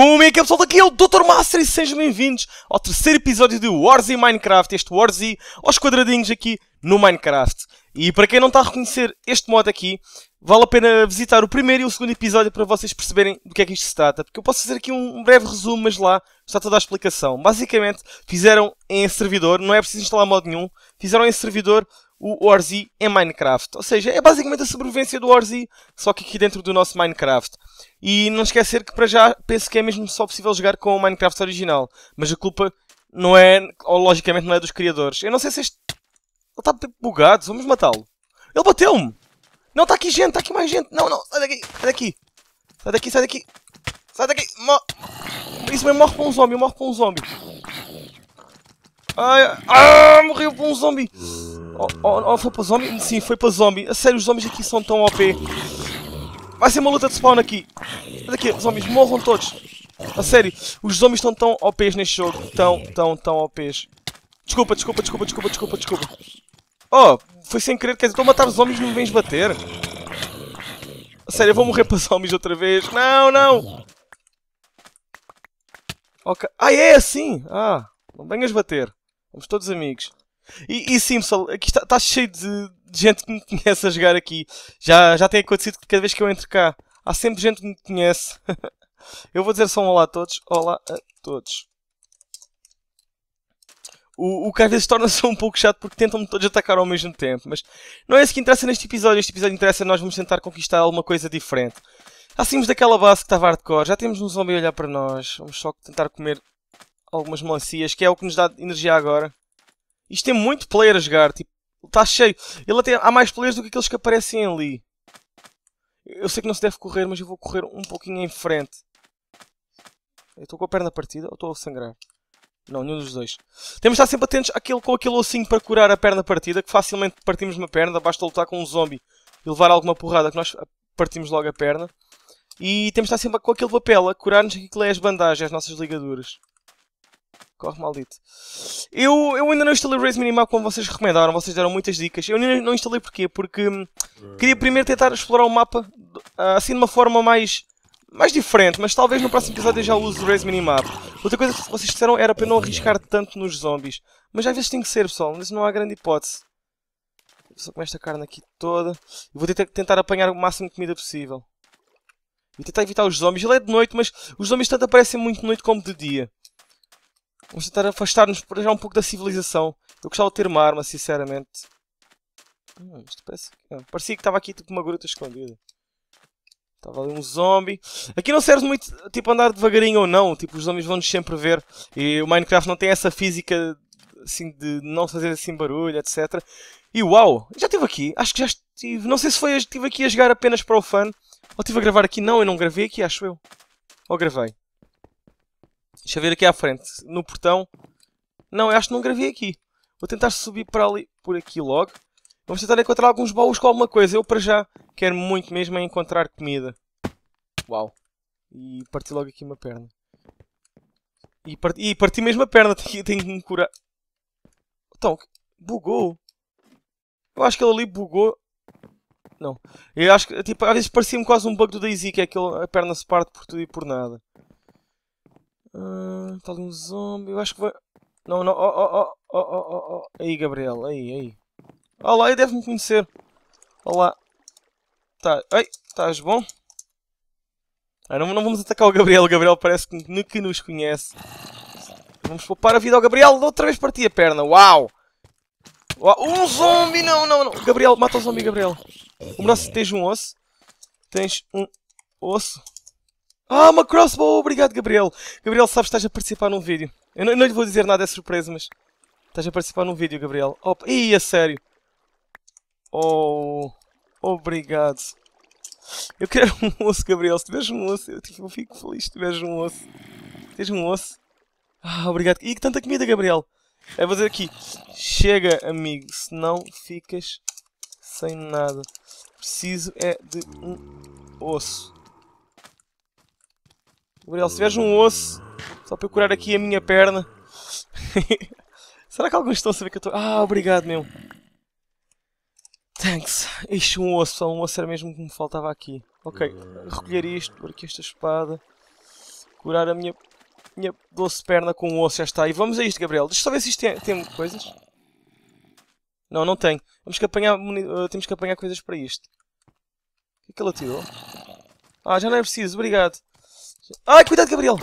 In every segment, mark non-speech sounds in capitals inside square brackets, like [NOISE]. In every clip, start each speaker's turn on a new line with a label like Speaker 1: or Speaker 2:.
Speaker 1: Como é que é pessoal? daqui é o Dr. Master e sejam bem-vindos ao terceiro episódio de Warzy Minecraft, este Warzy aos quadradinhos aqui no Minecraft. E para quem não está a reconhecer este mod aqui, vale a pena visitar o primeiro e o segundo episódio para vocês perceberem do que é que isto se trata. Porque eu posso fazer aqui um breve resumo, mas lá está toda a explicação. Basicamente, fizeram em servidor, não é preciso instalar mod nenhum, fizeram em servidor o Orzi em Minecraft. Ou seja, é basicamente a sobrevivência do Orzi, só que aqui dentro do nosso Minecraft. E não esquecer que para já penso que é mesmo só possível jogar com o Minecraft original. Mas a culpa não é, ou logicamente não é dos criadores. Eu não sei se este... Ele está tipo bugado, vamos matá-lo. Ele bateu-me! Não, está aqui gente, está aqui mais gente! Não, não, sai daqui, sai daqui! Sai daqui, sai daqui! Sai daqui! Isso mesmo, morre para um zombie, morre para um zombie! Ai, ah, morreu para um zombie! Oh, oh, oh, foi para zombie? Sim, foi para zombie. A sério, os zombies aqui são tão OP. Vai ser uma luta de spawn aqui. Olha aqui, zombies, morram todos. A sério, os zombies estão tão OPs neste jogo. Tão, tão, tão OPs. Desculpa, desculpa, desculpa, desculpa, desculpa, desculpa. Oh, foi sem querer, quer dizer, estou a matar zombies e não me vens bater. A sério, eu vou morrer para zombies outra vez. Não, não. Ok. Ah, é assim? Ah, não venhas bater. Vamos todos amigos. E, e pessoal aqui está, está cheio de, de, gente que me conhece a jogar aqui. Já, já tem acontecido que cada vez que eu entro cá, há sempre gente que me conhece. [LAUGHS] eu vou dizer só um olá a todos. Olá a todos. O, o que às vezes torna-se um pouco chato porque tentam-me todos atacar ao mesmo tempo. Mas não é isso que interessa neste episódio. Este episódio interessa nós vamos tentar conquistar alguma coisa diferente. Já saímos daquela base que estava hardcore. Já temos um zombie a olhar para nós. Vamos só tentar comer algumas melancias, que é o que nos dá energia agora. Isto tem muito player a jogar, tipo, está cheio. Ele até, há mais players do que aqueles que aparecem ali. Eu sei que não se deve correr, mas eu vou correr um pouquinho em frente. Eu estou com a perna partida ou estou a sangrar? Não, nenhum dos dois. Temos de estar sempre atentos àquele, com aquele ossinho para curar a perna partida, que facilmente partimos uma perna, basta lutar com um zombie e levar alguma porrada que nós ah, partimos logo a perna. E temos de estar sempre com aquele papel a curar-nos aquilo é as bandagens, as nossas ligaduras. Corre maldito. Eu, eu ainda não instalei o Raise Minimap como vocês recomendaram, vocês deram muitas dicas. Eu ainda não instalei porquê? Porque hum, queria primeiro tentar explorar o mapa ah, assim de uma forma mais, mais diferente, mas talvez no próximo episódio eu já use o Raise Minimap. Outra coisa que vocês disseram era para não arriscar tanto nos zombies. Mas às vezes tem que ser, pessoal, mas não há grande hipótese. Só com esta carne aqui toda. e vou tentar, tentar apanhar o máximo de comida possível. E tentar evitar os zombies. Ele é de noite, mas os zombies tanto aparecem muito de noite como de dia. Vamos tentar afastar-nos já um pouco da civilização. Eu gostava de ter uma arma, sinceramente. Hum, isto parece... Não, parecia que estava aqui tipo uma gruta escondida. Estava ali um zombie. Aqui não serve muito tipo andar devagarinho ou não. Tipo, os zombies vão-nos sempre ver. E o Minecraft não tem essa física assim de não fazer assim barulho, etc. E uau! Já estive aqui. Acho que já estive. Não sei se foi estive aqui a jogar apenas para o fã. Ou estive a gravar aqui. Não, eu não gravei aqui, acho eu. Ou gravei. Deixa eu ver aqui à frente. No portão. Não, eu acho que não gravei aqui. Vou tentar subir para ali, por aqui logo. Vamos tentar encontrar alguns baús com alguma coisa. Eu para já quero muito mesmo é encontrar comida. Uau. E parti logo aqui uma perna. E parti, e parti mesmo a perna. [LAUGHS] Tenho, tenho que me curar. Então, bugou. Eu acho que ele ali bugou. Não. Eu acho que, tipo, às vezes parecia-me quase um bug do Daisy, que é que a perna se parte por tudo e por nada. Hum, tá ali um zombie. Eu acho que vai. Não, não. Oh, oh, oh, oh, oh, oh. Aí, Gabriel. Aí, aí. Olá, ele deve-me conhecer. Olá. Tá. Ai, estás bom? Ah, não, não vamos atacar o Gabriel. O Gabriel parece que que nos conhece. Vamos poupar a vida ao Gabriel. Outra vez parti a perna. Uau! Uau. Um zombie! Não, não, não. Gabriel, mata o zombie, Gabriel. O braço tens um osso. Tens um osso. Ah, uma crossbow! Obrigado, Gabriel. Gabriel, sabes, estás a participar num vídeo. Eu não, não lhe vou dizer nada, é surpresa, mas... Estás a participar num vídeo, Gabriel. Opa, ih, a sério. Oh, obrigado. Eu quero um osso, Gabriel. Se tiveres um osso, eu, eu tipo, fico feliz se tiveres um osso. Tens um osso? Ah, obrigado. E tanta comida, Gabriel. É vou dizer aqui. Chega, amigo, Se não ficas sem nada. Preciso é de um osso. Gabriel, se tiveres um osso, só procurar aqui a minha perna. [LAUGHS] Será que alguns estão a saber que eu estou... Ah, obrigado, meu. Thanks. Isto, é um osso. Só um osso era mesmo que me faltava aqui. Ok, recolher isto, pôr aqui esta espada. Curar a minha, minha doce perna com um osso. Já está. E vamos a isto, Gabriel. Deixa eu só ver se isto tem, tem coisas. Não, não tem. Temos que apanhar, uh, temos que apanhar coisas para isto. O que é que ele atirou? Ah, já não é preciso. Obrigado. Ai, cuidado, Gabriel!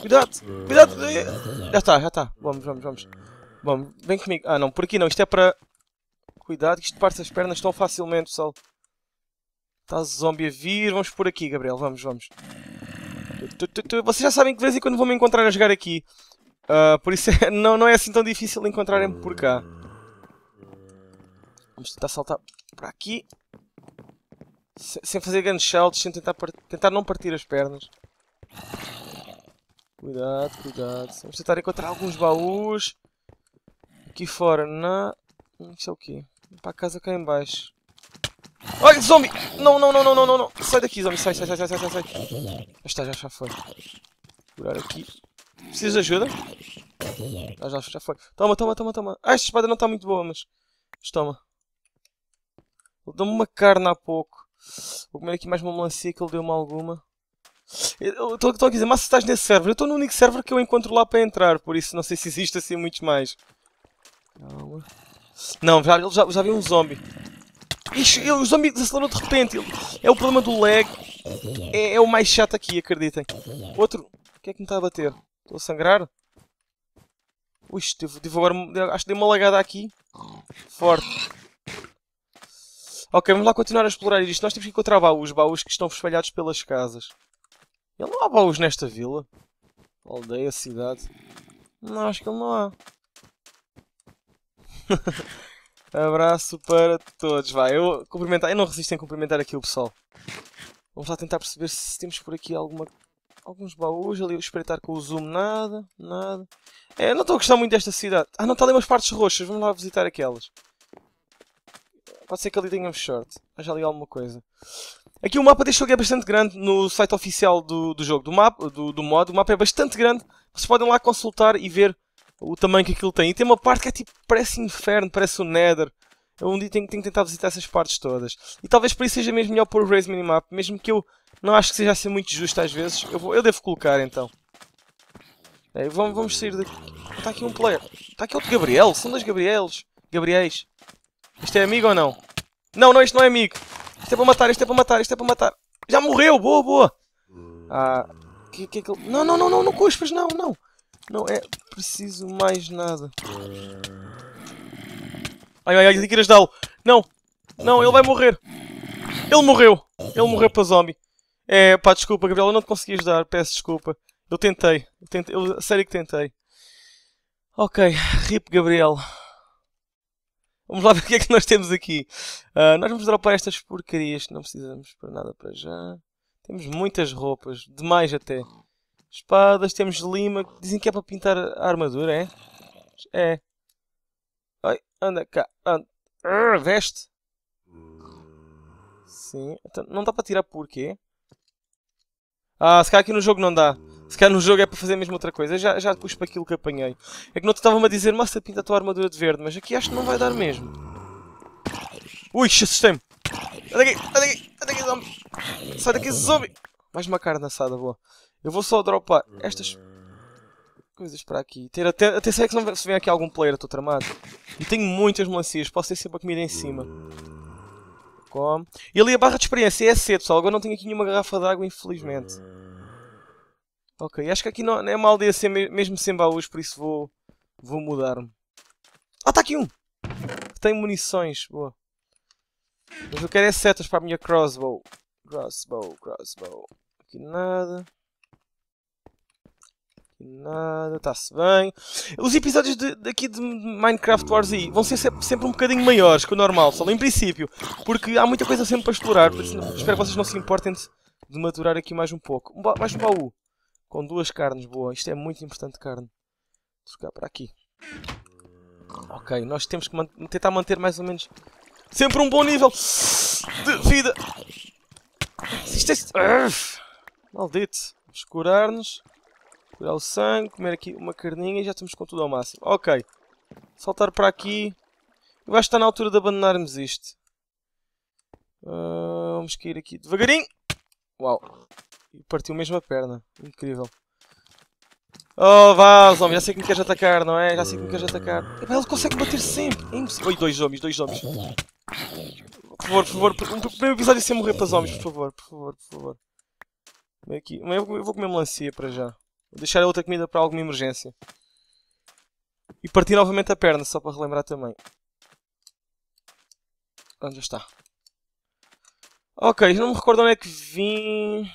Speaker 1: Cuidado! Cuidado! Já está, já está. Vamos, vamos, vamos. Vamos, vem comigo. Ah, não, por aqui não. Isto é para... Cuidado, que isto parte as pernas tão facilmente, pessoal. Está zombie a vir. Vamos por aqui, Gabriel. Vamos, vamos. Vocês já sabem que de vez em quando vão me encontrar a jogar aqui. Uh, por isso é... não, não é assim tão difícil encontrarem-me por cá. Vamos tentar saltar para aqui. Sem fazer grandes saltos, sem tentar, tentar não partir as pernas. Cuidado, cuidado. Vamos tentar encontrar alguns baús. Aqui fora, na... Isso é o quê? Para a casa cá em baixo. Olha, zombie! Não, não, não, não, não, não, Sai daqui, zombie. Sai, sai, sai, sai, sai, sai. Já está, já, já foi. Curar aqui. Precisas de ajuda? Ah, já, já foi. Toma, toma, toma, toma. Ah, esta espada não está muito boa, mas... Mas toma. Ele deu-me uma carne há pouco. Vou comer aqui mais uma melancia que ele deu-me alguma. Estou a dizer, mas se estás nesse server, eu estou no único server que eu encontro lá para entrar, por isso não sei se existe assim muitos mais. Calma. Não, já, ele já, já um zombie. Ixi, ele, o zombie desacelerou de repente. Ele, é o problema do lag. É, é, o mais chato aqui, acreditem. Outro. O que é que me está a bater? Estou a sangrar? Ui, devo tive agora, acho que dei uma lagada aqui. Forte. Ok, vamos lá continuar a explorar isto. Nós temos que encontrar baús, baús que estão espalhados pelas casas. Ele não há baús nesta vila. Aldeia, cidade. Não, acho que ele não há. [LAUGHS] Abraço para todos. Vai, eu cumprimentar. Eu não resisto em cumprimentar aqui o pessoal. Vamos lá tentar perceber se temos por aqui alguma... alguns baús. Ali espreitar com o zoom. Nada, nada. É, não estou a gostar muito desta cidade. Ah, não, está ali umas partes roxas. Vamos lá visitar aquelas. Pode ser que ali tenhamos short. Haja ali alguma coisa. Aqui o mapa deste jogo é bastante grande no site oficial do, do jogo, do, mapa, do, do modo O mapa é bastante grande. Vocês podem lá consultar e ver o tamanho que aquilo tem. E tem uma parte que é tipo, parece inferno, parece o Nether. Eu um dia tenho, tenho que tentar visitar essas partes todas. E talvez por isso seja mesmo melhor pôr o Raze Minimap, mesmo que eu não acho que seja assim muito justo às vezes. Eu, vou, eu devo colocar então. É, vamos, vamos sair daqui. Está aqui um player. Está aqui outro Gabriel. São dois Gabriels. Gabriéis. Isto é amigo ou não? Não, não, isto não é amigo. Isto é para matar, isto é para matar, isto é para matar. Já morreu, boa, boa. Ah, que que é que... Não, não, não, não, não cuspas, não, não. Não é preciso mais nada. Ai, ai, ai, ir ajudá lo Não, não, ele vai morrer. Ele morreu. Ele morreu para zombie. É, pá, desculpa, Gabriel, eu não te consegui ajudar, peço desculpa. Eu tentei, eu tentei, eu, sério que tentei. Ok, RIP Gabriel. Vamos lá ver [LAUGHS] o que é que nós temos aqui. Uh, nós vamos dropar estas porcarias que não precisamos para nada para já. Temos muitas roupas, demais até. Espadas, temos lima, dizem que é para pintar a armadura, é? É. Ai, anda cá, anda. Ah, veste. Sim, então, não dá para tirar porquê? Ah, se calhar aqui no jogo não dá. Se calhar no jogo é para fazer mesmo outra coisa. Eu já, já pus para aquilo que apanhei. É que não estava-me a dizer, massa pinta a tua armadura de verde, mas aqui acho que não vai dar mesmo. Ui, assustei-me. Anda aqui, anda aqui, anda aqui, zombie. Sai daqui, zombie. Mais uma carne assada, boa. Eu vou só dropar estas coisas para aqui. Ter até, até sei que não, se vem aqui algum player, estou tramado. E tenho muitas melancias, posso ter sempre a comida em cima. Come. E ali a barra de experiência é cedo, pessoal. Agora não tenho aqui nenhuma garrafa de água, infelizmente. Ok, acho que aqui não, é uma aldeia sem, mesmo sem baús, por isso vou, vou mudar-me. Ah, está aqui um! Tem munições, boa. Mas eu quero é setas para a minha crossbow. Crossbow, crossbow. Aqui nada. Aqui nada, está-se bem. Os episódios de, daqui de Minecraft Wars aí vão ser sempre um bocadinho maiores que o normal, só em princípio. Porque há muita coisa sempre para explorar, por isso espero que vocês não se importem de, de maturar aqui mais um pouco. Um mais um baú com duas carnes, boa. Isto é muito importante, carne. Vou trocar para aqui. Ok, nós temos que man tentar manter mais ou menos sempre um bom nível de vida. Ah, isto é... Ah, maldito. Vamos curar-nos. Curar o sangue, comer aqui uma carninha e já estamos com tudo ao máximo. Ok. Saltar para aqui. Eu acho que está na altura de abandonarmos isto. Uh, vamos cair aqui devagarinho. Uau. E partiu mesmo a perna. Incrível. Oh, vá, zombie, já sei que me queres atacar, não é? Já sei que me queres atacar. [LAUGHS] Ele consegue bater sempre. É impossível. Oi, dois zombies, dois zombies. Por favor, por favor. o primeiro episódio sem morrer para zombies, por favor, por favor, por favor. Vem aqui. eu vou comer melancia para já. Vou deixar a outra comida para alguma emergência. E parti novamente a perna, só para relembrar também. Onde ah, está? Ok, não me recordo onde é que vim.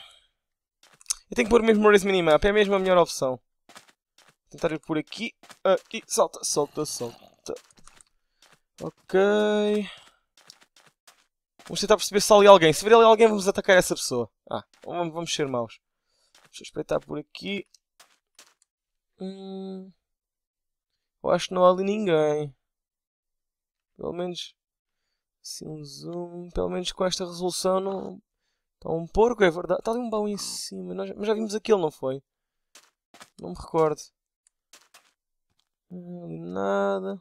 Speaker 1: Eu tenho que pôr o mesmo race minimap, é mesmo a melhor opção. Vou tentar ir por aqui, aqui, salta, salta, salta. Ok. Vamos tentar perceber se há ali alguém. Se vir ali alguém, vamos atacar essa pessoa. Ah, vamos, vamos ser maus. Deixa eu espreitar por aqui. Hum, eu acho que não há ali ninguém. Pelo menos. Assim um zoom. Pelo menos com esta resolução não, Está um porco, é verdade. Está ali um baú em cima. Nós, mas já vimos aquele, não foi? Não me recordo. Nada.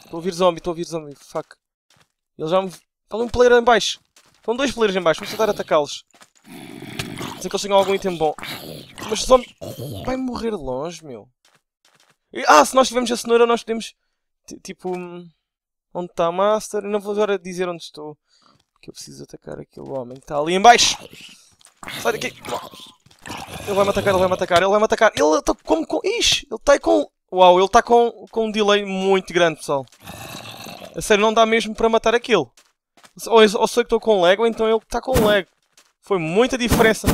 Speaker 1: Estou a ouvir zombie, estou a ouvir zombie. Fuck. Ele já me... Está ali um player em baixo. Estão dois players em baixo. Vamos tentar atacá-los. Dizem que eles têm algum item bom. Mas zombie... Vai morrer longe, meu. Ah, se nós tivermos a cenoura, nós podemos... Tipo... Hum, onde está a Master? Eu não vou agora dizer onde estou. Que eu preciso atacar aquele homem que está ali embaixo. Sai daqui. Ele vai-me atacar, ele vai-me atacar, ele vai-me atacar. Ele está como com... Ixi, ele está aí com... Uau, ele está com, com um delay muito grande, pessoal. A sério, não dá mesmo para matar aquilo. Ou, sei ou sou eu que estou com lag, ou então ele está com lag. Foi muita diferença.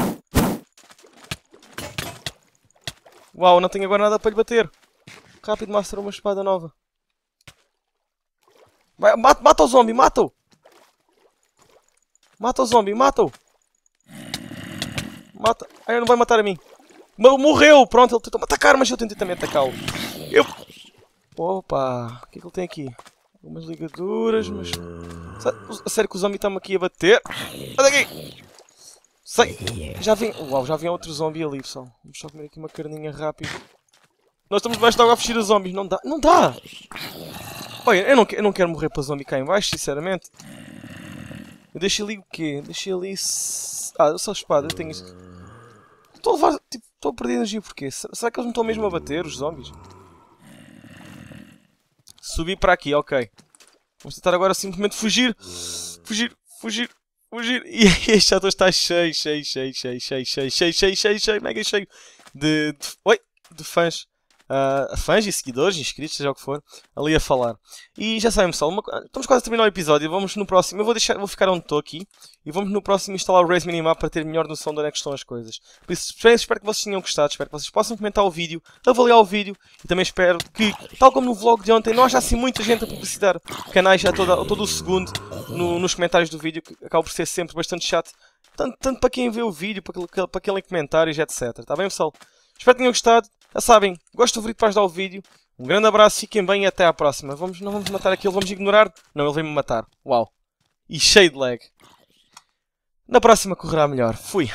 Speaker 1: Uau, não tenho agora nada para lhe bater. Rápido, Master, uma espada nova. Vai, mata, mata o zombie, mata-o! Mata o zombie, mata-o. Mata. Aí não vai matar a mim. Morreu! Pronto, ele tentou me atacar, mas eu tentei também atacá-lo. Eu... Opa, o que é que ele tem aqui? Algumas ligaduras, mas... A sério que o zombie está-me aqui a bater? Sai daqui! Sai! Já vem... Uau, já vem outro zombie ali, pessoal. Vamos só comer aqui uma carninha rápido. Nós estamos debaixo de água a fugir a zombies. Não dá! Não dá! Olha, eu não, eu não quero morrer para zombie cá em baixo, sinceramente. Eu deixei ali o quê? Deixei ali. Ah, só espada, eu tenho isso. Estou a levar. Tipo, estou a perder energia porquê? Será que eles me estão mesmo a bater, os zombies? Subi para aqui, ok. Vamos tentar agora simplesmente fugir. Fugir, fugir, fugir. E este já está cheio, cheio, cheio, cheio, cheio, cheio, cheio, cheio, cheio, cheio, mega cheio de, de. Oi! De fãs uh, fãs e seguidores, inscritos, seja o que for, ali a falar. E já sabem, pessoal, uma... estamos quase a terminar o episódio. Vamos no próximo. Eu vou, deixar, vou ficar onde estou aqui e vamos no próximo instalar o Raise Minimap para ter melhor noção de onde é que estão as coisas. Por isso, espero que vocês tenham gostado, espero que vocês possam comentar o vídeo, avaliar o vídeo e também espero que, tal como no vlog de ontem, não haja assim muita gente a publicitar canais a, toda, a todo o segundo no, nos comentários do vídeo, que acaba por ser sempre bastante chato. Tanto, tanto para quem vê o vídeo, para, para aquele lê comentários, etc. Está bem, pessoal? Espero que tenham gostado. Já sabem, gosto favorito para ajudar o vídeo. Um grande abraço, fiquem bem e até à próxima. Vamos, não vamos matar aquilo, vamos ignorar. Não, ele veio-me matar. Uau. E cheio de lag. Na próxima correrá melhor. Fui.